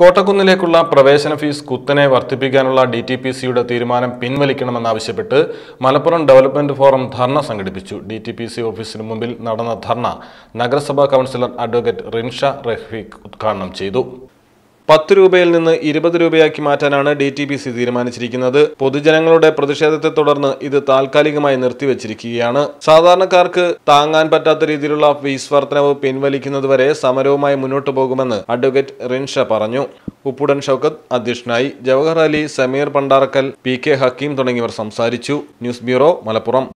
കോട്ടക്കുന്നിലേക്കുള്ള പ്രവേശന ഫീസ് കുത്തനെ വർദ്ധിപ്പിക്കാനുള്ള ഡി ടി പി സിയുടെ തീരുമാനം പിൻവലിക്കണമെന്നാവശ്യപ്പെട്ട് മലപ്പുറം ഡെവലപ്മെന്റ് ഫോറം ധർണ സംഘടിപ്പിച്ചു ഡി ടി പി സി ഓഫീസിന് മുമ്പിൽ നടന്ന ധർണ നഗരസഭാ കൗൺസിലർ അഡ്വക്കേറ്റ് റിൻഷ റഫീഖ് ഉദ്ഘാടനം ചെയ്തു പത്ത് രൂപയിൽ നിന്ന് ഇരുപത് രൂപയാക്കി മാറ്റാനാണ് ഡി ടി ബി സി തീരുമാനിച്ചിരിക്കുന്നത് പൊതുജനങ്ങളുടെ പ്രതിഷേധത്തെ തുടർന്ന് ഇത് താൽക്കാലികമായി നിർത്തിവച്ചിരിക്കുകയാണ് സാധാരണക്കാർക്ക് താങ്ങാൻ പറ്റാത്ത രീതിയിലുള്ള ഫീസ് വർധനവ് പിൻവലിക്കുന്നതുവരെ സമരവുമായി മുന്നോട്ടു പോകുമെന്ന് അഡ്വക്കേറ്റ് റിൻഷ പറഞ്ഞു ഉപ്പുടൻ ഷൌക്കത്ത് അധ്യക്ഷനായി ജവഹർ അലി സമീർ പണ്ടാറക്കൽ പി കെ ഹക്കീം തുടങ്ങിയവർ സംസാരിച്ചു ന്യൂസ് ബ്യൂറോ മലപ്പുറം